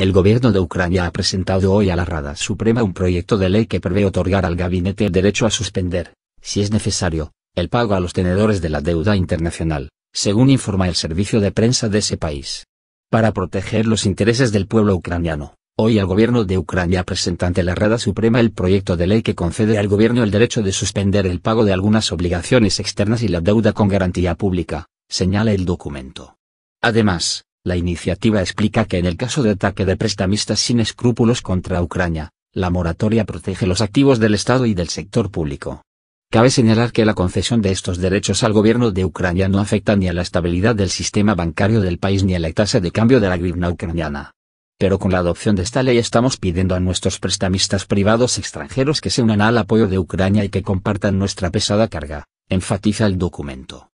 El gobierno de Ucrania ha presentado hoy a la Rada Suprema un proyecto de ley que prevé otorgar al gabinete el derecho a suspender, si es necesario, el pago a los tenedores de la deuda internacional, según informa el servicio de prensa de ese país. Para proteger los intereses del pueblo ucraniano, hoy el gobierno de Ucrania presenta ante la Rada Suprema el proyecto de ley que concede al gobierno el derecho de suspender el pago de algunas obligaciones externas y la deuda con garantía pública, señala el documento. Además, la iniciativa explica que en el caso de ataque de prestamistas sin escrúpulos contra Ucrania, la moratoria protege los activos del Estado y del sector público. Cabe señalar que la concesión de estos derechos al gobierno de Ucrania no afecta ni a la estabilidad del sistema bancario del país ni a la tasa de cambio de la grivna ucraniana. Pero con la adopción de esta ley estamos pidiendo a nuestros prestamistas privados extranjeros que se unan al apoyo de Ucrania y que compartan nuestra pesada carga, enfatiza el documento.